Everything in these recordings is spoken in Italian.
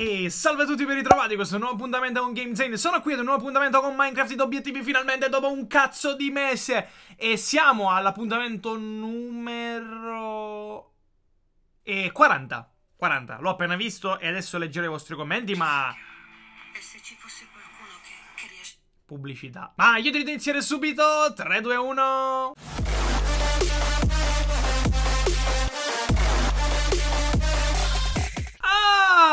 E salve a tutti ben ritrovati, questo nuovo appuntamento con GameZane Sono qui ad un nuovo appuntamento con Minecraft ed obiettivi finalmente dopo un cazzo di mese E siamo all'appuntamento numero... E 40 40, l'ho appena visto e adesso leggerò i vostri commenti ma... E se ci fosse qualcuno che, che riesce... Pubblicità Ma io devo iniziare subito, 3, 2, 1...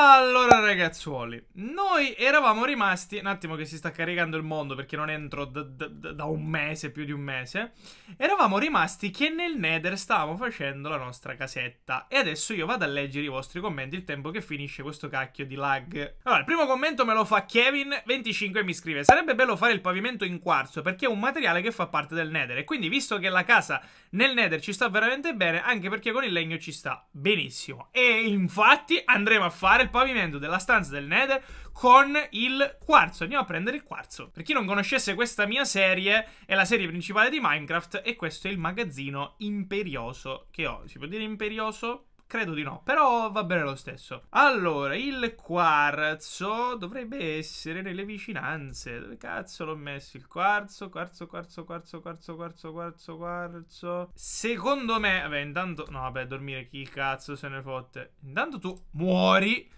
Allora ragazzuoli, noi eravamo rimasti. Un attimo, che si sta caricando il mondo perché non entro da, da, da un mese, più di un mese. Eravamo rimasti che nel Nether stavamo facendo la nostra casetta. E adesso io vado a leggere i vostri commenti il tempo che finisce questo cacchio di lag. Allora, il primo commento me lo fa Kevin25 e mi scrive: Sarebbe bello fare il pavimento in quarzo perché è un materiale che fa parte del Nether. E quindi, visto che la casa nel Nether ci sta veramente bene, anche perché con il legno ci sta benissimo. E infatti andremo a fare il pavimento della la stanza del Nether con il quarzo. Andiamo a prendere il quarzo. Per chi non conoscesse questa mia serie, è la serie principale di Minecraft e questo è il magazzino imperioso che ho. Si può dire imperioso? Credo di no, però va bene lo stesso. Allora, il quarzo dovrebbe essere nelle vicinanze. Dove cazzo l'ho messo? Il quarzo, quarzo, quarzo, quarzo, quarzo, quarzo, quarzo, quarzo. Secondo me... Vabbè, intanto... No, vabbè, dormire chi cazzo se ne fotte. Intanto tu muori...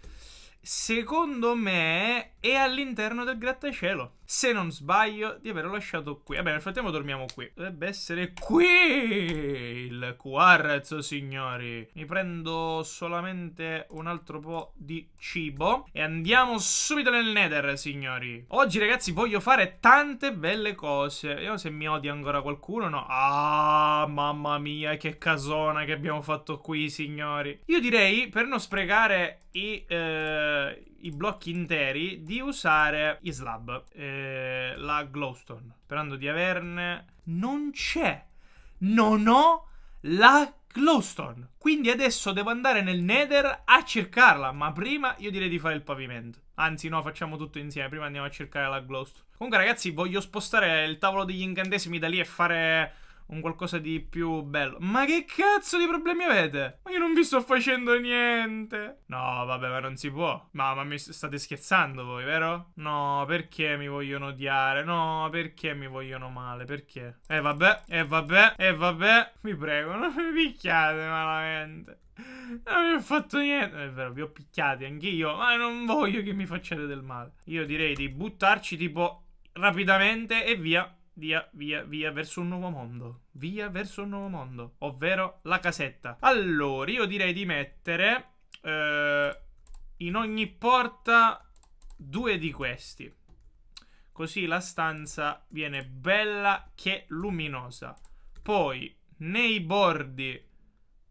Secondo me è all'interno del grattacielo se non sbaglio, di averlo lasciato qui. Vabbè, nel frattempo dormiamo qui. Dovrebbe essere qui il quarzo, signori. Mi prendo solamente un altro po' di cibo e andiamo subito nel nether, signori. Oggi, ragazzi, voglio fare tante belle cose. Vediamo se mi odia ancora qualcuno no. Ah, mamma mia, che casona che abbiamo fatto qui, signori. Io direi, per non sprecare i... Eh, i blocchi interi di usare i slab eh, eh, la Glowstone. Sperando di averne. Non c'è. Non ho la Glowstone. Quindi adesso devo andare nel Nether a cercarla. Ma prima io direi di fare il pavimento. Anzi, no, facciamo tutto insieme. Prima andiamo a cercare la Glowstone. Comunque, ragazzi, voglio spostare il tavolo degli incantesimi da lì e fare un qualcosa di più bello. Ma che cazzo di problemi avete? Ma io non vi sto facendo niente. No, vabbè, ma non si può. Ma, ma mi state scherzando voi, vero? No, perché mi vogliono odiare? No, perché mi vogliono male? Perché? E eh, vabbè, e eh, vabbè, e eh, vabbè. Vi prego, non mi picchiate malamente. Non vi ho fatto niente. È vero, vi ho picchiati anch'io. Ma non voglio che mi facciate del male. Io direi di buttarci tipo rapidamente e via via, via, via verso un nuovo mondo. Via verso un nuovo mondo, ovvero la casetta. Allora, io direi di mettere eh, in ogni porta due di questi. Così la stanza viene bella che luminosa. Poi nei bordi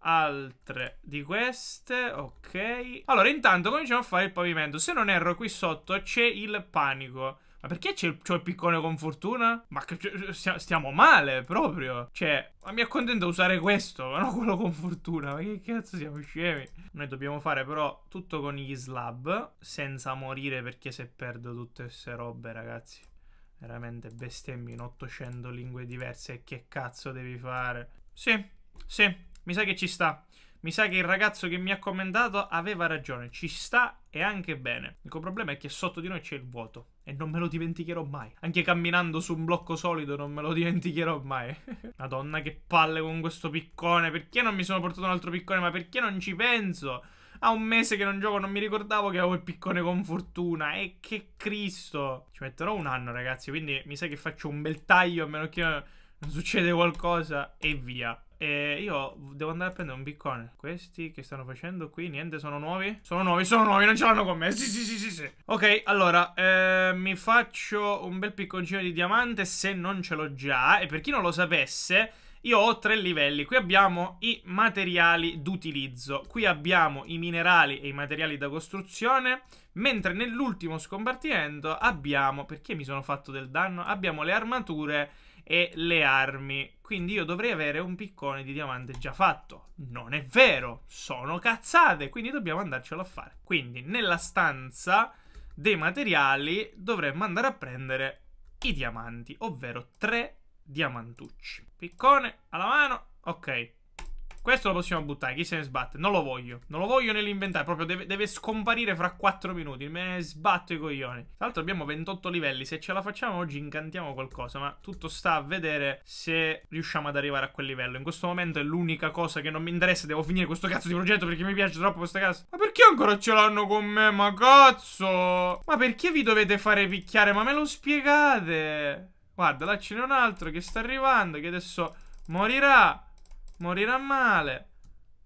altre di queste, ok. Allora, intanto cominciamo a fare il pavimento. Se non erro, qui sotto c'è il panico. Ma perché c'è il, il piccone con fortuna? Ma cioè, cioè, stiamo male proprio. Cioè, ma mi accontento a usare questo, ma non quello con fortuna. Ma che cazzo siamo scemi? Noi dobbiamo fare però tutto con gli slab, senza morire perché se perdo tutte queste robe, ragazzi. Veramente bestemmi in 800 lingue diverse e che cazzo devi fare? Sì, sì, mi sa che ci sta. Mi sa che il ragazzo che mi ha commentato aveva ragione, ci sta e anche bene. L'unico problema è che sotto di noi c'è il vuoto. E non me lo dimenticherò mai. Anche camminando su un blocco solido non me lo dimenticherò mai. Madonna che palle con questo piccone. Perché non mi sono portato un altro piccone? Ma perché non ci penso? Ha un mese che non gioco non mi ricordavo che avevo il piccone con fortuna. E che Cristo. Ci metterò un anno ragazzi. Quindi mi sa che faccio un bel taglio a meno che non succede qualcosa. E via. E io devo andare a prendere un bitcoin. Questi che stanno facendo qui, niente, sono nuovi? Sono nuovi, sono nuovi, non ce l'hanno con me. Sì, sì, sì, sì, sì. Ok, allora, eh, mi faccio un bel picconcino di diamante se non ce l'ho già. E per chi non lo sapesse... Io ho tre livelli, qui abbiamo i materiali d'utilizzo, qui abbiamo i minerali e i materiali da costruzione, mentre nell'ultimo scompartimento abbiamo, perché mi sono fatto del danno, abbiamo le armature e le armi. Quindi io dovrei avere un piccone di diamante già fatto. Non è vero, sono cazzate, quindi dobbiamo andarcelo a fare. Quindi nella stanza dei materiali dovremmo andare a prendere i diamanti, ovvero tre diamantucci. Piccone alla mano, ok. Questo lo possiamo buttare, chi se ne sbatte? Non lo voglio, non lo voglio nell'inventario, proprio deve, deve, scomparire fra 4 minuti, me ne sbatto i coglioni. Tra l'altro abbiamo 28 livelli, se ce la facciamo oggi incantiamo qualcosa, ma tutto sta a vedere se riusciamo ad arrivare a quel livello. In questo momento è l'unica cosa che non mi interessa, devo finire questo cazzo di progetto perché mi piace troppo questa casa. Ma perché ancora ce l'hanno con me, ma cazzo? Ma perché vi dovete fare picchiare, ma me lo spiegate? Guarda, là ce n'è un altro che sta arrivando, che adesso morirà. Morirà male.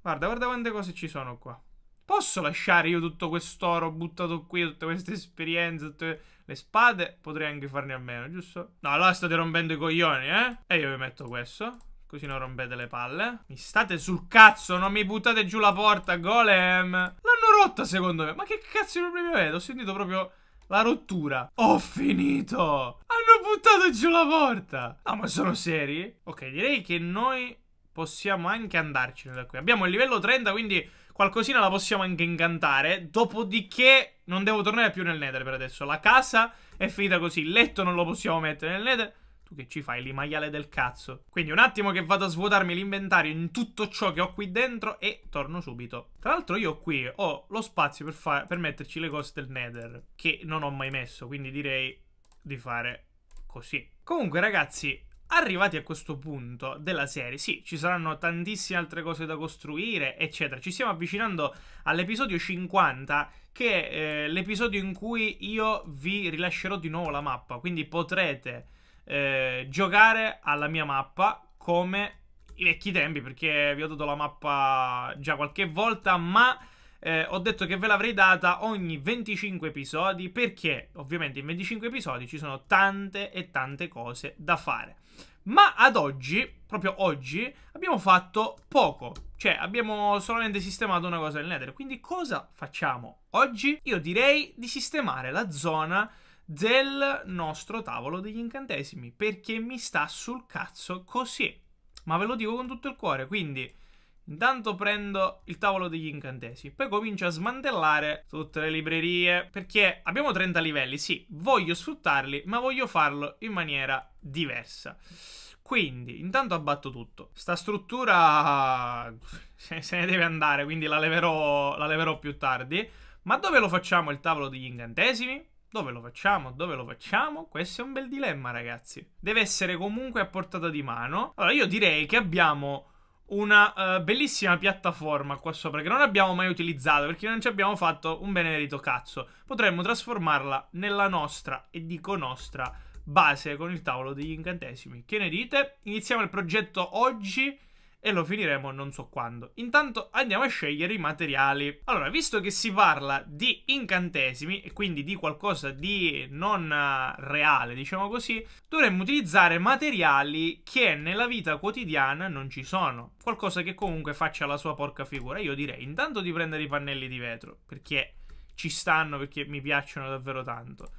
Guarda, guarda quante cose ci sono qua. Posso lasciare io tutto quest'oro buttato qui, tutte queste esperienze, tutte le spade? Potrei anche farne a meno, giusto? No, allora state rompendo i coglioni, eh? E io vi metto questo. Così non rompete le palle. Mi state sul cazzo, non mi buttate giù la porta, golem. L'hanno rotta, secondo me. Ma che cazzo di problemi avete? Ho sentito proprio la rottura. Ho finito! Hanno buttato giù la porta! No, ma sono seri? Ok, direi che noi possiamo anche andarcene da qui. Abbiamo il livello 30, quindi qualcosina la possiamo anche incantare. Dopodiché non devo tornare più nel nether per adesso. La casa è finita così, il letto non lo possiamo mettere nel nether. Tu che ci fai lì, maiale del cazzo? Quindi un attimo che vado a svuotarmi l'inventario in tutto ciò che ho qui dentro e torno subito. Tra l'altro io qui ho lo spazio per, per metterci le cose del nether, che non ho mai messo, quindi direi di fare così. Comunque ragazzi, Arrivati a questo punto della serie, sì, ci saranno tantissime altre cose da costruire, eccetera. Ci stiamo avvicinando all'episodio 50, che è eh, l'episodio in cui io vi rilascerò di nuovo la mappa, quindi potrete eh, giocare alla mia mappa come i vecchi tempi, perché vi ho dato la mappa già qualche volta, ma... Eh, ho detto che ve l'avrei data ogni 25 episodi perché ovviamente in 25 episodi ci sono tante e tante cose da fare. Ma ad oggi, proprio oggi, abbiamo fatto poco. Cioè, abbiamo solamente sistemato una cosa del Nether. Quindi cosa facciamo oggi? Io direi di sistemare la zona del nostro tavolo degli incantesimi. Perché mi sta sul cazzo così. Ma ve lo dico con tutto il cuore, quindi... Intanto prendo il tavolo degli incantesimi, poi comincio a smantellare tutte le librerie, perché abbiamo 30 livelli, sì, voglio sfruttarli, ma voglio farlo in maniera diversa. Quindi, intanto abbatto tutto. Sta struttura se ne deve andare, quindi la leverò, la leverò più tardi. Ma dove lo facciamo il tavolo degli incantesimi? Dove lo facciamo? Dove lo facciamo? Questo è un bel dilemma, ragazzi. Deve essere comunque a portata di mano. Allora, io direi che abbiamo una uh, bellissima piattaforma qua sopra che non abbiamo mai utilizzato perché non ci abbiamo fatto un benedetto cazzo. Potremmo trasformarla nella nostra, e dico nostra, base con il tavolo degli incantesimi. Che ne dite? Iniziamo il progetto oggi e lo finiremo non so quando. Intanto andiamo a scegliere i materiali. Allora, visto che si parla di incantesimi e quindi di qualcosa di non eh, reale, diciamo così, dovremmo utilizzare materiali che nella vita quotidiana non ci sono. Qualcosa che comunque faccia la sua porca figura. Io direi intanto di prendere i pannelli di vetro, perché ci stanno, perché mi piacciono davvero tanto.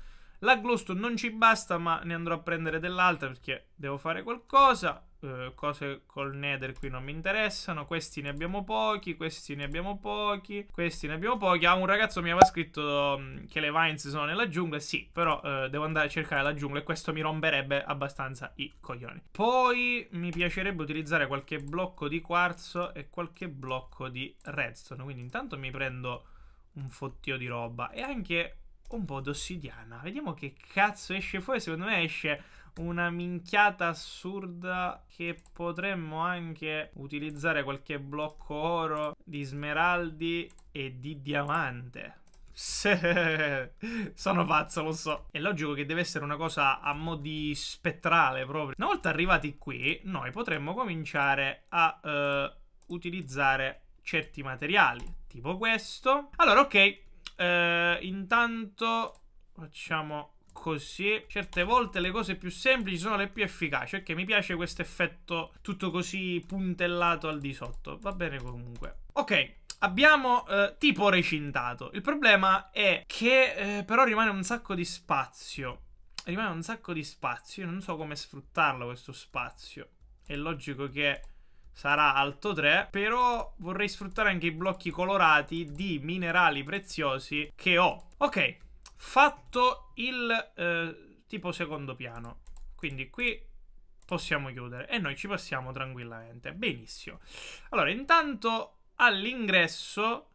La Glowstone non ci basta, ma ne andrò a prendere dell'altra perché devo fare qualcosa. Eh, cose col Nether qui non mi interessano. Questi ne abbiamo pochi, questi ne abbiamo pochi, questi ne abbiamo pochi. Ah, un ragazzo mi aveva scritto mm, che le vines sono nella giungla. Sì, però eh, devo andare a cercare la giungla e questo mi romperebbe abbastanza i coglioni. Poi mi piacerebbe utilizzare qualche blocco di quarzo e qualche blocco di redstone. Quindi intanto mi prendo un fottio di roba e anche un po' d'ossidiana. Vediamo che cazzo esce fuori. Secondo me esce una minchiata assurda che potremmo anche utilizzare qualche blocco oro di smeraldi e di diamante. Sono pazzo, lo so. È logico che deve essere una cosa a mo' di spettrale proprio. Una volta arrivati qui, noi potremmo cominciare a uh, utilizzare certi materiali, tipo questo. Allora, ok, eh, intanto facciamo così. Certe volte le cose più semplici sono le più efficaci. Perché mi piace questo effetto tutto così puntellato al di sotto. Va bene comunque. Ok. Abbiamo eh, tipo recintato. Il problema è che eh, però rimane un sacco di spazio. Rimane un sacco di spazio. Io non so come sfruttarlo questo spazio. È logico che sarà alto 3 però vorrei sfruttare anche i blocchi colorati di minerali preziosi che ho ok fatto il eh, tipo secondo piano quindi qui possiamo chiudere e noi ci passiamo tranquillamente benissimo allora intanto all'ingresso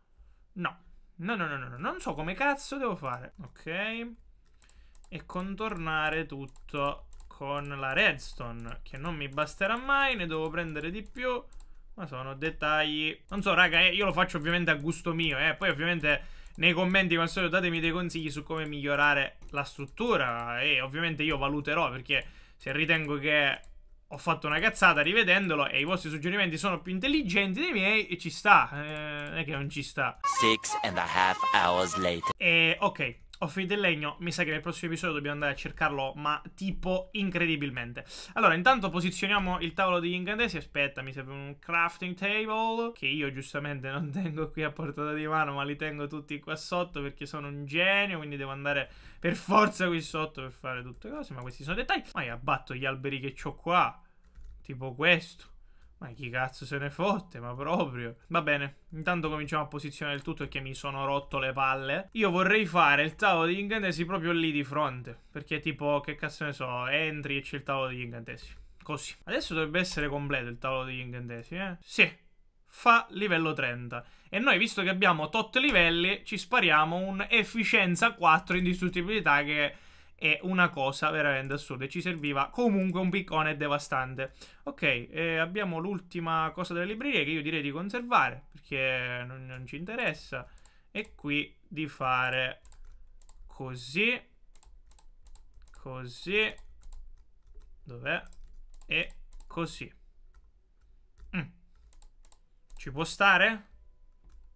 no no no no no non so come cazzo devo fare ok e contornare tutto con la redstone Che non mi basterà mai Ne devo prendere di più Ma sono dettagli Non so raga eh, io lo faccio ovviamente a gusto mio eh. Poi ovviamente nei commenti come al solito datemi dei consigli su come migliorare la struttura E ovviamente io valuterò perché se ritengo che ho fatto una cazzata rivedendolo e i vostri suggerimenti sono più intelligenti dei miei e ci sta, eh, non è che non ci sta. Six and a half hours later. E ok, ho finito il legno, mi sa che nel prossimo episodio dobbiamo andare a cercarlo, ma tipo incredibilmente. Allora, intanto posizioniamo il tavolo degli ingrandesi. Aspetta, mi serve un crafting table, che io giustamente non tengo qui a portata di mano, ma li tengo tutti qua sotto perché sono un genio, quindi devo andare per forza qui sotto per fare tutte le cose, ma questi sono dettagli. Ma io abbatto gli alberi che ho qua, tipo questo. Ma chi cazzo se ne fotte, ma proprio. Va bene, intanto cominciamo a posizionare il tutto perché mi sono rotto le palle. Io vorrei fare il tavolo degli incantesimi proprio lì di fronte. Perché tipo, che cazzo ne so, entri e c'è il tavolo degli incantesimi. Così. Adesso dovrebbe essere completo il tavolo degli incantesimi, eh? Sì. Fa livello 30. E noi, visto che abbiamo tot livelli, ci spariamo un efficienza 4 indistruttibilità che è una cosa veramente assurda e ci serviva comunque un piccone devastante. Ok, eh, abbiamo l'ultima cosa delle librerie che io direi di conservare perché non, non ci interessa e qui di fare così, così, dov'è? E così. Mm. Ci può stare?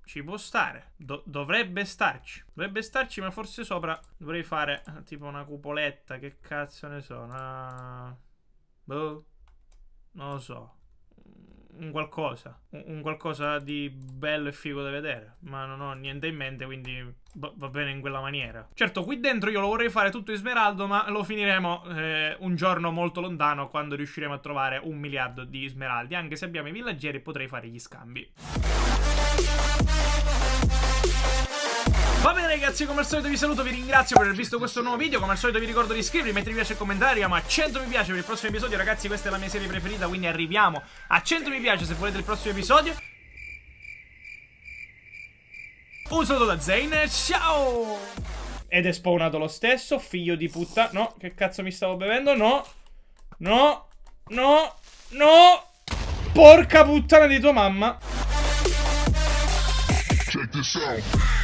Ci può stare. Do dovrebbe starci. Dovrebbe starci, ma forse sopra dovrei fare eh, tipo una cupoletta. Che cazzo ne so. Una... Boh. Non lo so. Un qualcosa. Un qualcosa di bello e figo da vedere. Ma non ho niente in mente, quindi va bene in quella maniera. Certo, qui dentro io lo vorrei fare tutto in smeraldo, ma lo finiremo eh, un giorno molto lontano quando riusciremo a trovare un miliardo di smeraldi. Anche se abbiamo i villaggeri potrei fare gli scambi. Va bene ragazzi, come al solito vi saluto, vi ringrazio per aver visto questo nuovo video Come al solito vi ricordo di iscrivervi, mettere mi piace e commentare Arriviamo a 100 mi piace per il prossimo episodio Ragazzi questa è la mia serie preferita, quindi arriviamo a 100 mi piace se volete il prossimo episodio Un saluto da Zane, ciao! Ed è spawnato lo stesso, figlio di puttana No, che cazzo mi stavo bevendo? No, no, no, no Porca puttana di tua mamma this out.